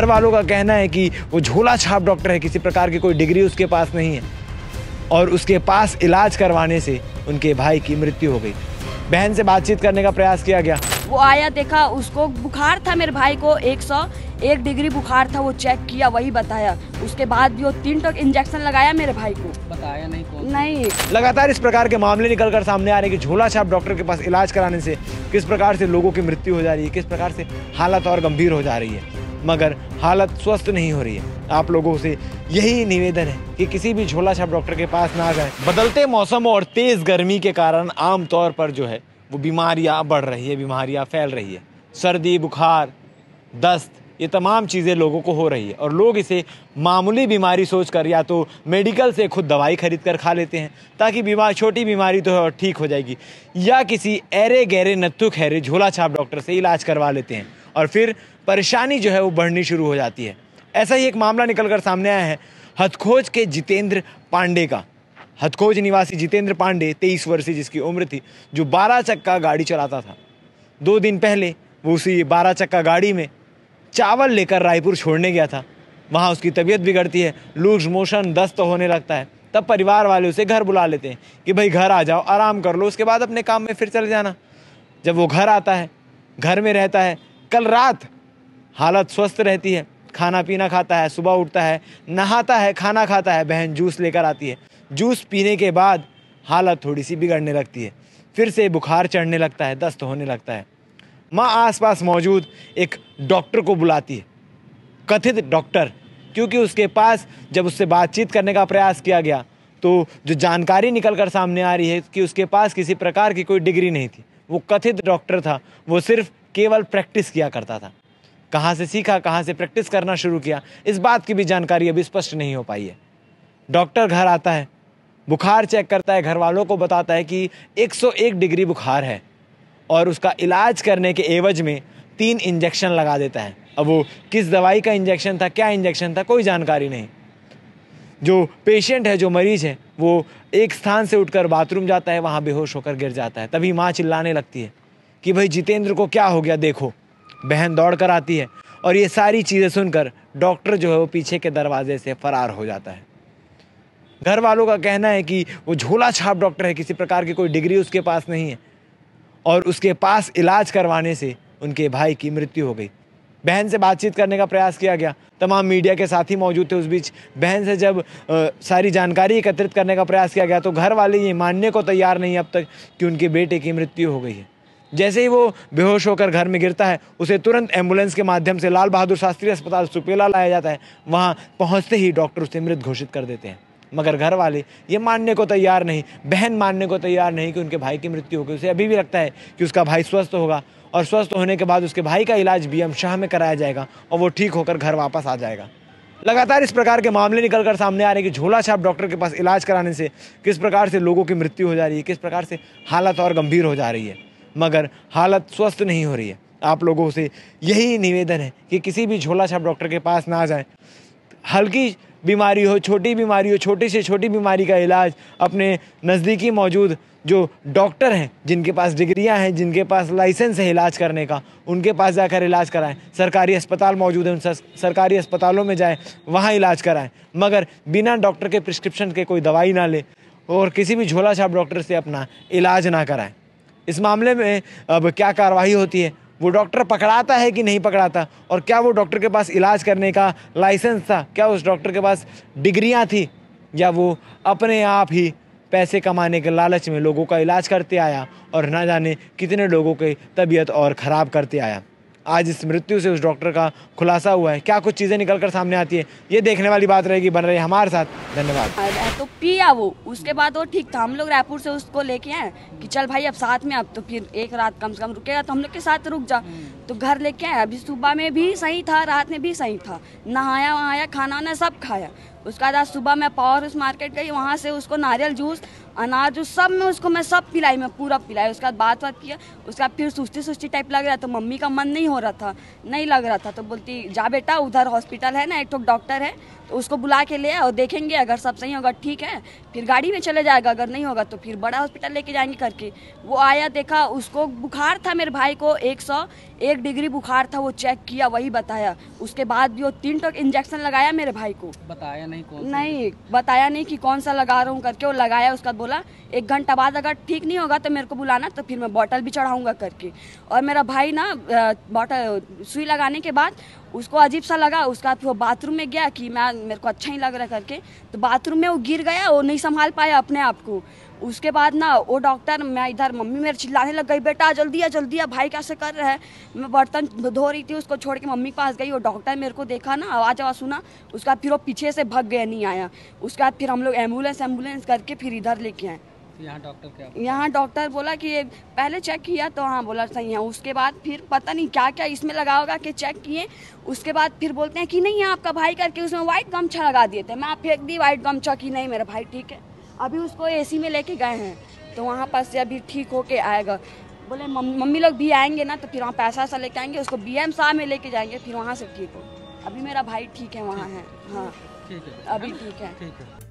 घर वालों का कहना है कि वो झोला छाप डॉक्टर है किसी प्रकार की कोई डिग्री उसके पास नहीं है और उसके पास इलाज करवाने से उनके भाई की मृत्यु हो गई बहन से बातचीत करने का प्रयास किया गया वो आया देखा उसको बुखार था मेरे भाई को एक सौ एक डिग्री बुखार था वो चेक किया वही बताया उसके बाद भी वो तीन टक इंजेक्शन लगाया मेरे भाई को बताया नहीं कौन नहीं लगातार इस प्रकार के मामले निकल कर सामने आ रहे की झोला छाप डॉक्टर के पास इलाज कराने से किस प्रकार से लोगों की मृत्यु हो जा रही है किस प्रकार से हालत और गंभीर हो जा रही है मगर हालत स्वस्थ नहीं हो रही है आप लोगों से यही निवेदन है कि किसी भी झोला छाप डॉक्टर के पास ना जाएं बदलते मौसम और तेज़ गर्मी के कारण आमतौर पर जो है वो बीमारियाँ बढ़ रही है बीमारियाँ फैल रही है सर्दी बुखार दस्त ये तमाम चीज़ें लोगों को हो रही है और लोग इसे मामूली बीमारी सोच कर या तो मेडिकल से खुद दवाई खरीद कर खा लेते हैं ताकि बीमार छोटी बीमारी तो है और ठीक हो जाएगी या किसी ऐरे गहरे नत्थु खैरे झोला छाप डॉक्टर से इलाज करवा लेते हैं और फिर परेशानी जो है वो बढ़नी शुरू हो जाती है ऐसा ही एक मामला निकल कर सामने आया है हथखोज के जितेंद्र पांडे का हथखोज निवासी जितेंद्र पांडे तेईस वर्षीय जिसकी उम्र थी जो बारह चक्का गाड़ी चलाता था दो दिन पहले वो उसी बारह चक्का गाड़ी में चावल लेकर रायपुर छोड़ने गया था वहाँ उसकी तबीयत बिगड़ती है लूज मोशन दस्त होने लगता है तब परिवार वाले उसे घर बुला लेते हैं कि भाई घर आ जाओ आराम कर लो उसके बाद अपने काम में फिर चले जाना जब वो घर आता है घर में रहता है कल रात हालत स्वस्थ रहती है खाना पीना खाता है सुबह उठता है नहाता है खाना खाता है बहन जूस लेकर आती है जूस पीने के बाद हालत थोड़ी सी बिगड़ने लगती है फिर से बुखार चढ़ने लगता है दस्त होने लगता है माँ आसपास मौजूद एक डॉक्टर को बुलाती है कथित डॉक्टर क्योंकि उसके पास जब उससे बातचीत करने का प्रयास किया गया तो जो जानकारी निकल कर सामने आ रही है कि उसके पास किसी प्रकार की कोई डिग्री नहीं थी वो कथित डॉक्टर था वो सिर्फ केवल प्रैक्टिस किया करता था कहाँ से सीखा कहाँ से प्रैक्टिस करना शुरू किया इस बात की भी जानकारी अभी स्पष्ट नहीं हो पाई है डॉक्टर घर आता है बुखार चेक करता है घर वालों को बताता है कि 101 डिग्री बुखार है और उसका इलाज करने के एवज में तीन इंजेक्शन लगा देता है अब वो किस दवाई का इंजेक्शन था क्या इंजेक्शन था कोई जानकारी नहीं जो पेशेंट है जो मरीज है वो एक स्थान से उठकर बाथरूम जाता है वहाँ बेहोश होकर गिर जाता है तभी माँ चिल्लाने लगती है कि भाई जितेंद्र को क्या हो गया देखो बहन दौड़ कर आती है और ये सारी चीज़ें सुनकर डॉक्टर जो है वो पीछे के दरवाजे से फरार हो जाता है घर वालों का कहना है कि वो झोला छाप डॉक्टर है किसी प्रकार की कोई डिग्री उसके पास नहीं है और उसके पास इलाज करवाने से उनके भाई की मृत्यु हो गई बहन से बातचीत करने का प्रयास किया गया तमाम मीडिया के साथ ही मौजूद थे उस बीच बहन से जब आ, सारी जानकारी एकत्रित करने का प्रयास किया गया तो घर वाले ये मानने को तैयार नहीं अब तक कि उनके बेटे की मृत्यु हो गई है जैसे ही वो बेहोश होकर घर में गिरता है उसे तुरंत एम्बुलेंस के माध्यम से लाल बहादुर शास्त्री अस्पताल सुपेला लाया जाता है वहाँ पहुँचते ही डॉक्टर उसे मृत घोषित कर देते हैं मगर घर वाले ये मानने को तैयार नहीं बहन मानने को तैयार नहीं कि उनके भाई की मृत्यु होगी उसे अभी भी लगता है कि उसका भाई स्वस्थ होगा और स्वस्थ होने के बाद उसके भाई का इलाज बी एम शाह में कराया जाएगा और वो ठीक होकर घर वापस आ जाएगा लगातार इस प्रकार के मामले निकल कर सामने आ रहे हैं कि झोला छाप डॉक्टर के पास इलाज कराने से किस प्रकार से लोगों की मृत्यु हो जा रही है किस प्रकार से हालत और गंभीर हो जा रही है मगर हालत स्वस्थ नहीं हो रही है आप लोगों से यही निवेदन है कि किसी भी झोला छाप डॉक्टर के पास ना जाएं हल्की बीमारी हो छोटी बीमारी हो छोटी से छोटी बीमारी का इलाज अपने नज़दीकी मौजूद जो डॉक्टर हैं जिनके पास डिग्रियां हैं जिनके पास लाइसेंस है इलाज करने का उनके पास जाकर इलाज कराएं सरकारी अस्पताल मौजूद हैं उन सरकारी अस्पतालों में जाएं वहाँ इलाज कराएं मगर बिना डॉक्टर के प्रिस्क्रिप्शन के कोई दवाई ना ले और किसी भी झोला छाप डॉक्टर से अपना इलाज ना कराएं इस मामले में अब क्या कार्रवाई होती है वो डॉक्टर पकड़ाता है कि नहीं पकड़ाता और क्या वो डॉक्टर के पास इलाज करने का लाइसेंस था क्या उस डॉक्टर के पास डिग्रियाँ थी या वो अपने आप ही पैसे कमाने के लालच में लोगों का इलाज करते आया और ना जाने कितने लोगों की तबीयत और ख़राब करते आया आज इस मृत्यु से उस डॉक्टर का खुलासा हुआ है क्या कुछ चीज़ें निकल कर सामने आती है ये देखने वाली बात रहेगी बन रही हमारे साथ धन्यवाद तो पिया वो उसके बाद वो ठीक था हम लोग रायपुर से उसको लेके आए कि चल भाई अब साथ में अब तो फिर एक रात कम से कम रुकेगा तो हम लोग के साथ रुक जा तो घर लेके आए अभी सुबह में भी सही था रात में भी सही था नहाया वहाया खाना वाना सब खाया उसके बाद आज सुबह मैं पावर हाउस मार्केट गई वहाँ से उसको नारियल जूस अनाज उस सब में उसको मैं सब पिलाई मैं पूरा पिलाई उसके बाद बात बात किया उसके बाद फिर सुस्ती सुस्ती टाइप लग रहा तो मम्मी का मन नहीं हो रहा था नहीं लग रहा था तो बोलती जा बेटा उधर हॉस्पिटल है ना एक ठोक डॉक्टर है तो उसको बुला के ले और देखेंगे अगर सब सही होगा ठीक है फिर गाड़ी में चले जाएगा अगर नहीं होगा तो फिर बड़ा हॉस्पिटल लेके जाएंगे करके वो आया देखा उसको बुखार था मेरे भाई को एक सौ एक डिग्री बुखार था वो चेक किया वही बताया उसके बाद भी वो तीन टोक इंजेक्शन लगाया मेरे भाई को बताया नहीं कौन नहीं बताया नहीं कि कौन सा लगा रहा हूँ करके वो लगाया उसका बोला एक घंटा बाद अगर ठीक नहीं होगा तो मेरे को बुलाना तो फिर मैं बॉटल भी चढ़ाऊँगा करके और मेरा भाई ना बॉटल सुई लगाने के बाद उसको अजीब सा लगा उसका फिर बाथरूम में गया कि मैं मेरे को अच्छा ही लग रहा करके तो बाथरूम में वो गिर गया वो नहीं संभाल पाया अपने आप को उसके बाद ना वो डॉक्टर मैं इधर मम्मी मेरे चिल्लाने लग गई बेटा जल्दी आ जल्दी आ भाई कैसे कर रहा है मैं बर्तन धो रही थी उसको छोड़ के मम्मी के पास गई वो डॉक्टर मेरे को देखा ना आवाज़ आवाज़ सुना उसका फिर वो पीछे से भग गया नहीं आया उसके बाद फिर हम लोग एम्बुलेंस एम्बुलेंस करके फिर इधर लेके आए यहाँ डॉक्टर क्या यहाँ डॉक्टर बोला कि पहले चेक किया तो हाँ बोला सही है उसके बाद फिर पता नहीं क्या क्या इसमें लगा होगा कि चेक किए उसके बाद फिर बोलते हैं कि नहीं आपका भाई करके उसमें व्हाइट गमछा लगा दिए थे मैं आप फेंक दी व्हाइट गमछा कि नहीं मेरा भाई ठीक है अभी उसको ए में लेके गए हैं तो वहाँ पर से अभी ठीक होके आएगा बोले मम्मी लोग भी आएंगे ना तो फिर वहाँ पैसा ऐसा लेके आएंगे उसको बी एम शाह में लेके जाएंगे फिर वहाँ से ठीक हो अभी मेरा भाई ठीक है वहाँ है हाँ ठीक है अभी ठीक है ठीक है